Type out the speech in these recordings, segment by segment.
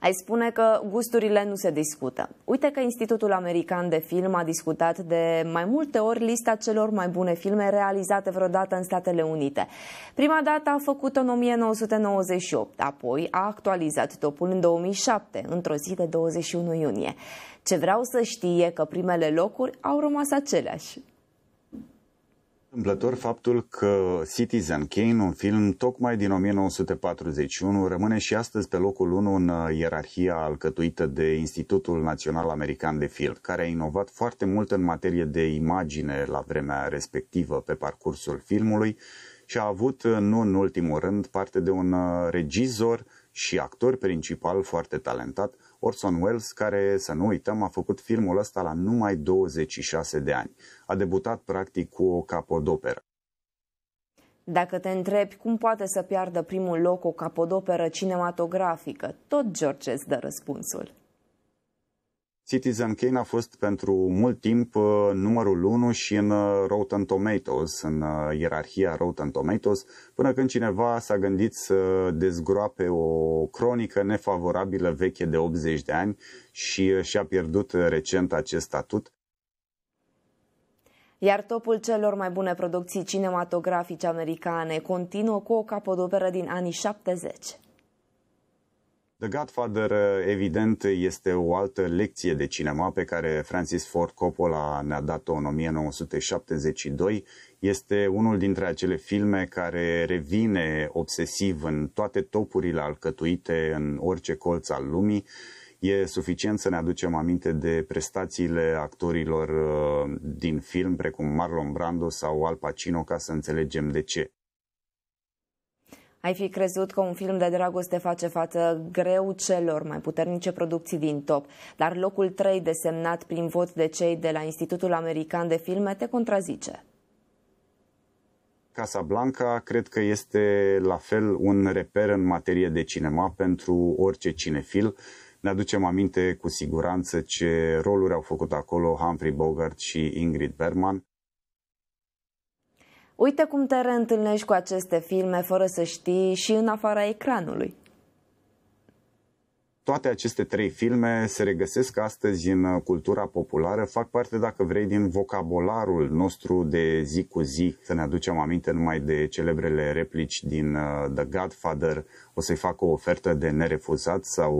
ai spune că gusturile nu se discută. Uite că Institutul American de Film a discutat de mai multe ori lista celor mai bune filme realizate vreodată în Statele Unite. Prima dată a făcut-o în 1998, apoi a actualizat topul în 2007, într-o zi de 21 iunie. Ce vreau să știe că primele locuri au rămas aceleași întâmplător faptul că Citizen Kane, un film tocmai din 1941, rămâne și astăzi pe locul 1 în uh, ierarhia alcătuită de Institutul Național American de Film, care a inovat foarte mult în materie de imagine la vremea respectivă pe parcursul filmului și a avut, uh, nu în ultimul rând, parte de un uh, regizor și actor principal foarte talentat, Orson Welles, care, să nu uităm, a făcut filmul ăsta la numai 26 de ani. A debutat practic cu o capodoperă. Dacă te întrebi cum poate să piardă primul loc o capodoperă cinematografică, tot George îți dă răspunsul. Citizen Kane a fost pentru mult timp uh, numărul 1 și în uh, Rotten Tomatoes, în uh, ierarhia Rotten Tomatoes, până când cineva s-a gândit să dezgroape o cronică nefavorabilă veche de 80 de ani și și-a pierdut recent acest statut. Iar topul celor mai bune producții cinematografice americane continuă cu o capodoperă din anii 70. The Godfather, evident, este o altă lecție de cinema pe care Francis Ford Coppola ne-a dat-o în 1972. Este unul dintre acele filme care revine obsesiv în toate topurile alcătuite în orice colț al lumii. E suficient să ne aducem aminte de prestațiile actorilor uh, din film, precum Marlon Brando sau Al Pacino, ca să înțelegem de ce. Ai fi crezut că un film de dragoste face față greu celor mai puternice producții din top, dar locul 3 desemnat prin vot de cei de la Institutul American de Filme te contrazice. Casablanca cred că este la fel un reper în materie de cinema pentru orice cinefil. Ne aducem aminte cu siguranță ce roluri au făcut acolo Humphrey Bogart și Ingrid Bergman. Uite cum te reîntâlnești cu aceste filme fără să știi și în afara ecranului. Toate aceste trei filme se regăsesc astăzi în cultura populară, fac parte, dacă vrei, din vocabularul nostru de zi cu zi. Să ne aducem aminte numai de celebrele replici din uh, The Godfather, o să-i fac o ofertă de nerefuzat sau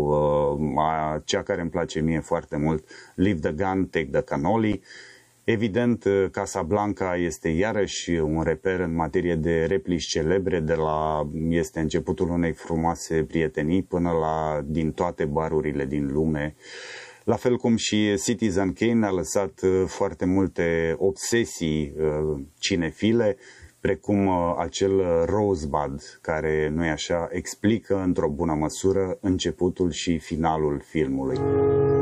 uh, cea care îmi place mie foarte mult, Leave the Gun, Take the Cannoli. Uh, Evident, uh, Casablanca este iarăși un reper în materie de replici celebre, de la este începutul unei frumoase prietenii până la din toate barurile din lume. La fel cum și Citizen Kane a lăsat uh, foarte multe obsesii uh, cinefile, precum acel Rosebud, care, nu-i așa, explică într-o bună măsură începutul și finalul filmului.